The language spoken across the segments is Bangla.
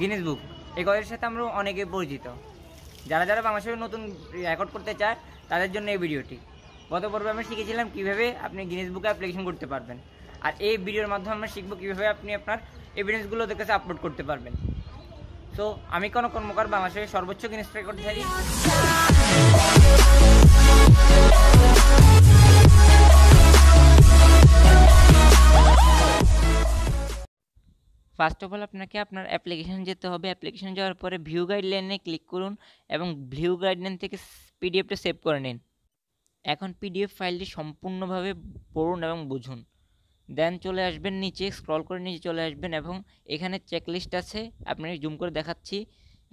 গিনেস বুক এই কলেজের সাথে আমরা অনেকে পরিচিত যারা যারা বাংলাদেশে নতুন রেকর্ড করতে চায় তাদের জন্য এই ভিডিওটি গত পর্বে আমরা শিখেছিলাম কীভাবে আপনি গিনিস বুকে অ্যাপ্লিকেশন করতে পারবেন আর এই ভিডিওর মাধ্যমে আমরা শিখবো কীভাবে আপনি আপনার এভিডেন্সগুলো ওদের কাছে আপলোড করতে পারবেন সো আমি কোনো কর্মকার বাংলাদেশের সর্বোচ্চ গিনেস রেকর্ড চাই ফার্স্ট অফ অল আপনাকে আপনার অ্যাপ্লিকেশন যেতে হবে অ্যাপ্লিকেশান যাওয়ার পরে ভিউ গাইডলাইনে ক্লিক করুন এবং ভিউ গাইডলাইন থেকে পিডিএফটা সেভ করে নিন এখন পিডিএফ ফাইলটি সম্পূর্ণভাবে পড়ুন এবং বুঝুন দেন চলে আসবেন নিচে স্ক্রল করে নিচে চলে আসবেন এবং এখানে চেকলিস্ট আছে আপনাকে জুম করে দেখাচ্ছি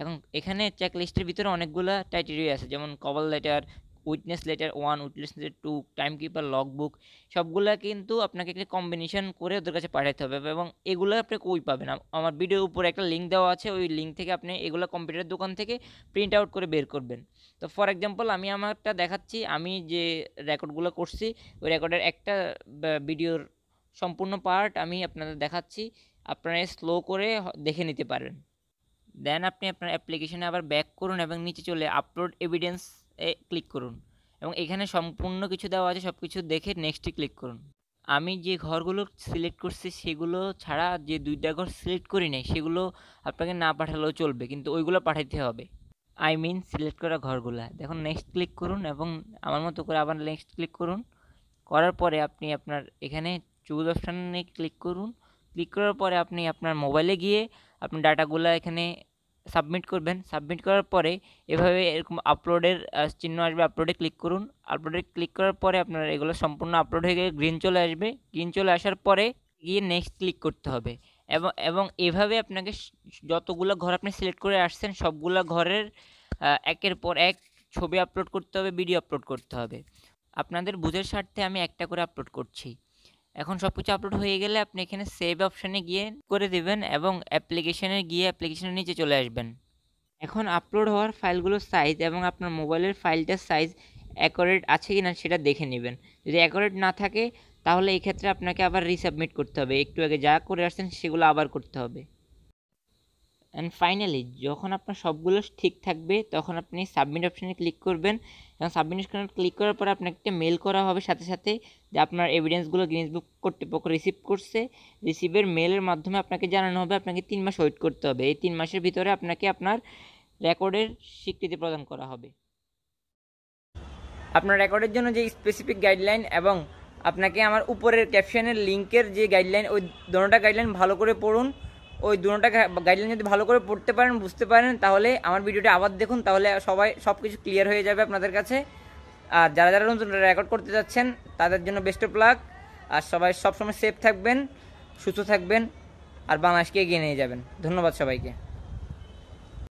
এবং এখানে চেকলিস্টের ভিতরে অনেকগুলো ক্রাইটেরিয়া আছে যেমন cover letter witness letter one witness letter two time keeper log book সবগুলো কিন্তু আপনাকে একটা কম্বিনেশন করে ওদের কাছে পাঠাতে হবে এবং এগুলো আপনি কই পাবেন আমার ভিডিওর উপরে একটা লিঙ্ক দেওয়া আছে ওই লিঙ্ক থেকে আপনি এগুলো কম্পিউটার দোকান থেকে প্রিন্ট আউট করে বের করবেন তো ফর এক্সাম্পল আমি আমারটা দেখাচ্ছি আমি যে রেকর্ডগুলো করছি ওই রেকর্ডের একটা ভিডিওর সম্পূর্ণ পার্ট আমি আপনাদের দেখাচ্ছি আপনারা স্লো করে দেখে নিতে পারেন দেন আপনি আপনার অ্যাপ্লিকেশনে আবার ব্যাক করুন এবং নিচে চলে আপলোড এভিডেন্স এ ক্লিক করুন এবং এখানে সম্পূর্ণ কিছু দেওয়া আছে সব কিছু দেখে নেক্সটে ক্লিক করুন আমি যে ঘরগুলো সিলেক্ট করছি সেগুলো ছাড়া যে দুইটা ঘর সিলেক্ট করি নাই সেগুলো আপনাকে না পাঠালেও চলবে কিন্তু ওইগুলো পাঠাইতে হবে আই মিন সিলেক্ট করা ঘরগুলো দেখুন নেক্সট ক্লিক করুন এবং আমার মতো করে আবার নেক্সট ক্লিক করুন করার পরে আপনি আপনার এখানে চুজ অপশানে ক্লিক করুন ক্লিক করার পরে আপনি আপনার মোবাইলে গিয়ে আপনার ডাটাগুলো এখানে সাবমিট করবেন সাবমিট করার পরে এভাবে এরকম আপলোডের চিহ্ন আসবে আপলোডে ক্লিক করুন আপলোডে ক্লিক করার পরে আপনার এগুলো সম্পূর্ণ আপলোড হয়ে গেলে গ্রিন চলে আসবে গ্রিন চলে আসার পরে গিয়ে নেক্সট ক্লিক করতে হবে এবং এবং এভাবে আপনাকে যতগুলো ঘর আপনি সিলেক্ট করে আসছেন সবগুলো ঘরের একের পর এক ছবি আপলোড করতে হবে ভিডিও আপলোড করতে হবে আপনাদের বুঝের স্বার্থে আমি একটা করে আপলোড করছি এখন সব কিছু আপলোড হয়ে গেলে আপনি এখানে সেভ অপশানে গিয়ে করে দেবেন এবং অ্যাপ্লিকেশানে গিয়ে অ্যাপ্লিকেশানের নিচে চলে আসবেন এখন আপলোড হওয়ার ফাইলগুলোর সাইজ এবং আপনার মোবাইলের ফাইলটার সাইজ অ্যাকোরেট আছে কি না সেটা দেখে নেবেন যদি অ্যাকোরেট না থাকে তাহলে এক্ষেত্রে আপনাকে আবার রিসাবমিট করতে হবে একটু আগে যা করে আসছেন সেগুলো আবার করতে হবে অ্যান্ড ফাইনালি যখন আপনার সবগুলো ঠিক থাকবে তখন আপনি সাবমিট অপশানে ক্লিক করবেন এবং সাবমিট অপশানে ক্লিক করার পর আপনাকে একটা মেল করা হবে সাথে সাথে যে আপনার এভিডেন্সগুলো গ্রিনিস বুক কর্তৃপক্ষ রিসিভ করছে রিসিভের মেলের মাধ্যমে আপনাকে জানানো হবে আপনাকে তিন মাস ওয়েট করতে হবে এই তিন মাসের ভিতরে আপনাকে আপনার রেকর্ডের স্বীকৃতি প্রদান করা হবে আপনার রেকর্ডের জন্য যে স্পেসিফিক গাইডলাইন এবং আপনাকে আমার উপরের ক্যাপশনের লিঙ্কের যে গাইডলাইন ওই দোনোটা গাইডলাইন ভালো করে পড়ুন ওই দুটোটা গাইডলাইন যদি ভালো করে পড়তে পারেন বুঝতে পারেন তাহলে আমার ভিডিওটা আবার দেখুন তাহলে সবাই সব কিছু ক্লিয়ার হয়ে যাবে আপনাদের কাছে আর যারা যারা নতুন রেকর্ড করতে যাচ্ছেন তাদের জন্য বেস্ট অফ লাক আর সবাই সবসময় সেফ থাকবেন সুস্থ থাকবেন আর বাংলাদেশকে এগিয়ে নিয়ে যাবেন ধন্যবাদ সবাইকে